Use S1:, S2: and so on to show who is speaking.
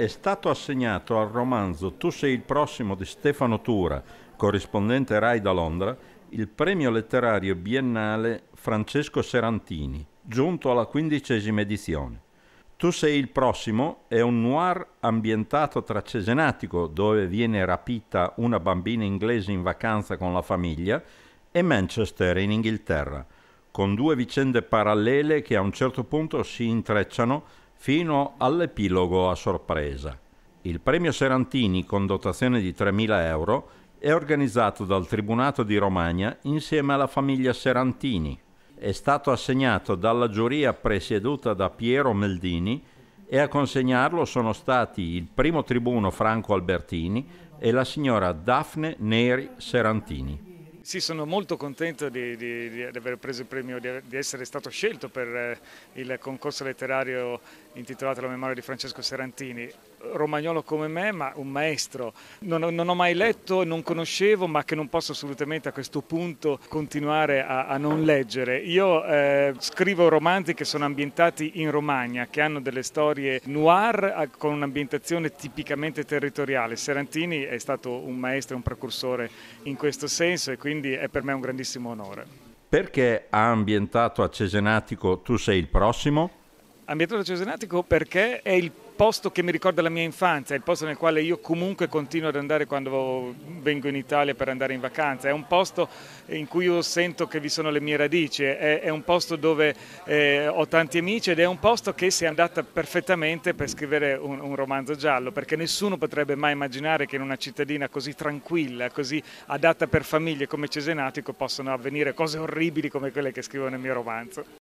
S1: è stato assegnato al romanzo Tu sei il prossimo di Stefano Tura, corrispondente Rai da Londra, il premio letterario biennale Francesco Serantini, giunto alla quindicesima edizione. Tu sei il prossimo è un noir ambientato tra Cesenatico, dove viene rapita una bambina inglese in vacanza con la famiglia, e Manchester in Inghilterra, con due vicende parallele che a un certo punto si intrecciano fino all'epilogo a sorpresa. Il premio Serantini, con dotazione di 3.000 euro, è organizzato dal Tribunato di Romagna insieme alla famiglia Serantini. È stato assegnato dalla giuria presieduta da Piero Meldini e a consegnarlo sono stati il primo tribuno Franco Albertini e la signora Daphne Neri Serantini.
S2: Sì, sono molto contento di, di, di aver preso il premio, di, di, essere stato scelto per eh, il concorso letterario intitolato La memoria di Francesco Serantini romagnolo come me, ma un maestro. Non, non, ho mai letto, non conoscevo, ma che non posso assolutamente a questo punto continuare a, a non leggere. Io eh, scrivo romanzi che sono ambientati in Romagna, che hanno delle storie noir con un'ambientazione tipicamente territoriale. Serantini è stato un maestro, e un precursore in questo senso e quindi è per me un grandissimo onore.
S1: Perché ha ambientato a Cesenatico Tu sei il prossimo?
S2: Ambientolo Cesenatico perché è il posto che mi ricorda la mia infanzia, è il posto nel quale io comunque continuo ad andare quando vengo in Italia per andare in vacanza, è un posto in cui io sento che vi sono le mie radici, è, è un posto dove eh, ho tanti amici ed è un posto che si è andata perfettamente per scrivere un, un, romanzo giallo, perché nessuno potrebbe mai immaginare che in una cittadina così tranquilla, così adatta per famiglie come Cesenatico possano avvenire cose orribili come quelle che scrivo nel mio romanzo.